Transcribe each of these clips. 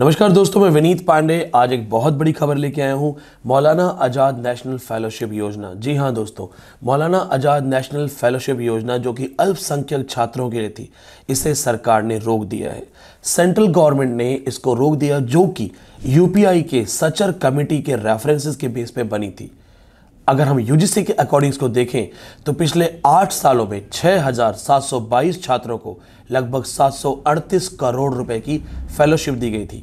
नमस्कार दोस्तों मैं विनीत पांडे आज एक बहुत बड़ी खबर लेके आया हूँ मौलाना आज़ाद नेशनल फेलोशिप योजना जी हाँ दोस्तों मौलाना आज़ाद नेशनल फेलोशिप योजना जो कि अल्पसंख्यक छात्रों के लिए थी इसे सरकार ने रोक दिया है सेंट्रल गवर्नमेंट ने इसको रोक दिया जो कि यूपीआई के सचर कमेटी के रेफरेंसेस के बेस पे बनी थी अगर हम यूजीसी के अकॉर्डिंग को देखें तो पिछले आठ सालों में 6,722 छात्रों को लगभग 738 करोड़ रुपए की फेलोशिप दी गई थी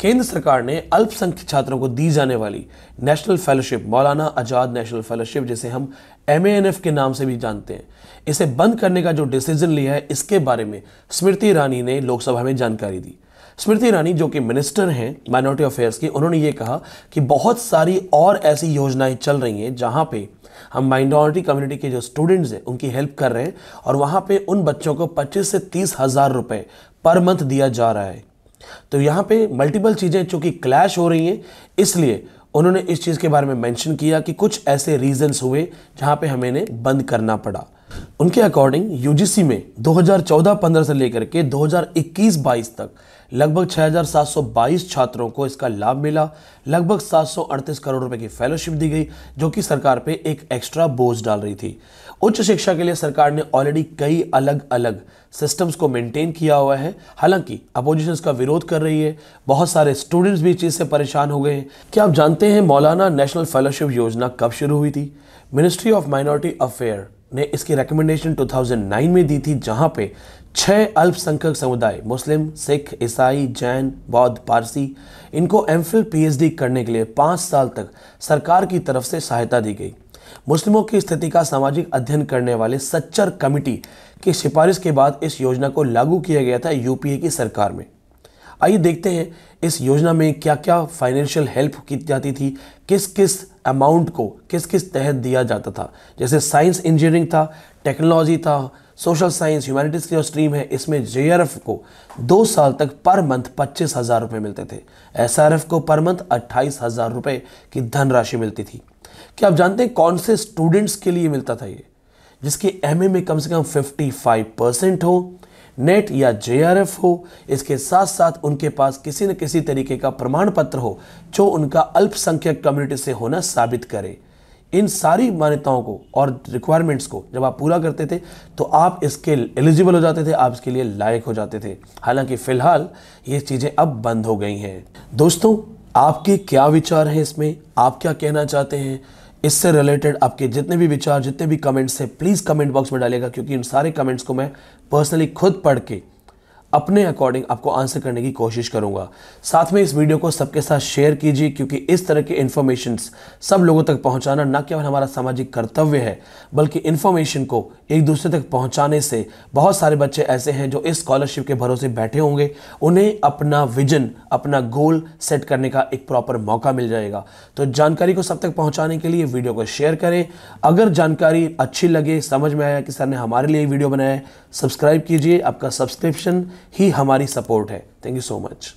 केंद्र सरकार ने अल्पसंख्यक छात्रों को दी जाने वाली नेशनल फेलोशिप मौलाना आज़ाद नेशनल फेलोशिप जिसे हम एम के नाम से भी जानते हैं इसे बंद करने का जो डिसीजन लिया है इसके बारे में स्मृति ईरानी ने लोकसभा में जानकारी दी स्मृति ईरानी जो कि मिनिस्टर हैं माइनॉरिटी अफेयर्स की उन्होंने ये कहा कि बहुत सारी और ऐसी योजनाएं चल रही हैं जहाँ पे हम माइनॉरिटी कम्युनिटी के जो स्टूडेंट्स हैं उनकी हेल्प कर रहे हैं और वहाँ पे उन बच्चों को पच्चीस से तीस हज़ार रुपये पर मंथ दिया जा रहा है तो यहाँ पे मल्टीपल चीज़ें चूँकि क्लैश हो रही हैं इसलिए उन्होंने इस चीज़ के बारे में मेंशन किया कि कुछ ऐसे रीजंस हुए जहाँ पे हमें बंद करना पड़ा उनके अकॉर्डिंग यूजीसी में 2014-15 से लेकर के 2021-22 तक लगभग 6,722 छात्रों को इसका लाभ मिला लगभग 738 करोड़ रुपए की फेलोशिप दी गई जो कि सरकार पे एक, एक्स्ट्रा बोझ डाल रही थी उच्च शिक्षा के लिए सरकार ने ऑलरेडी कई अलग अलग सिस्टम्स को मेंटेन किया हुआ है हालांकि अपोजिशन इसका विरोध कर रही है बहुत सारे स्टूडेंट्स भी इस चीज़ से परेशान हो गए हैं क्या आप जानते हैं मौलाना नेशनल फेलोशिप योजना कब शुरू हुई थी मिनिस्ट्री ऑफ माइनॉरिटी अफेयर ने इसकी रिकमेंडेशन 2009 में दी थी जहां पे छह अल्पसंख्यक समुदाय मुस्लिम सिख ईसाई जैन बौद्ध पारसी इनको एम फिल पीएचडी करने के लिए पाँच साल तक सरकार की तरफ से सहायता दी गई मुस्लिमों की स्थिति का सामाजिक अध्ययन करने वाले सच्चर कमेटी की सिफारिश के बाद इस योजना को लागू किया गया था यूपीए की सरकार में आइए देखते हैं इस योजना में क्या क्या फाइनेंशियल हेल्प की जाती थी किस किस अमाउंट को किस किस तहत दिया जाता था जैसे साइंस इंजीनियरिंग था टेक्नोलॉजी था सोशल साइंस ह्यूमैनिटीज़ की जो स्ट्रीम है इसमें जे को दो साल तक पर मंथ पच्चीस हज़ार रुपये मिलते थे एस को पर मंथ अट्ठाईस हज़ार रुपये की धनराशि मिलती थी क्या आप जानते हैं कौन से स्टूडेंट्स के लिए मिलता था ये जिसके एम में कम से कम 55 परसेंट हो नेट या जे हो इसके साथ साथ उनके पास किसी न किसी तरीके का प्रमाण पत्र हो जो उनका अल्पसंख्यक कम्युनिटी से होना साबित करे इन सारी मान्यताओं को और रिक्वायरमेंट्स को जब आप पूरा करते थे तो आप इसके एलिजिबल हो जाते थे आप इसके लिए लायक हो जाते थे हालांकि फ़िलहाल ये चीज़ें अब बंद हो गई हैं दोस्तों आपके क्या विचार हैं इसमें आप क्या कहना चाहते हैं इससे रिलेटेड आपके जितने भी विचार जितने भी कमेंट्स हैं प्लीज़ कमेंट बॉक्स में डालेगा क्योंकि इन सारे कमेंट्स को मैं पर्सनली खुद पढ़ के अपने अकॉर्डिंग आपको आंसर करने की कोशिश करूंगा साथ में इस वीडियो को सबके साथ शेयर कीजिए क्योंकि इस तरह के इन्फॉर्मेशन सब लोगों तक पहुंचाना न केवल हमारा सामाजिक कर्तव्य है बल्कि इन्फॉर्मेशन को एक दूसरे तक पहुंचाने से बहुत सारे बच्चे ऐसे हैं जो इस स्कॉलरशिप के भरोसे बैठे होंगे उन्हें अपना विजन अपना गोल सेट करने का एक प्रॉपर मौका मिल जाएगा तो जानकारी को सब तक पहुँचाने के लिए वीडियो को शेयर करें अगर जानकारी अच्छी लगे समझ में आया कि सर ने हमारे लिए वीडियो बनाया है सब्सक्राइब कीजिए आपका सब्सक्रिप्शन ही हमारी सपोर्ट है थैंक यू सो मच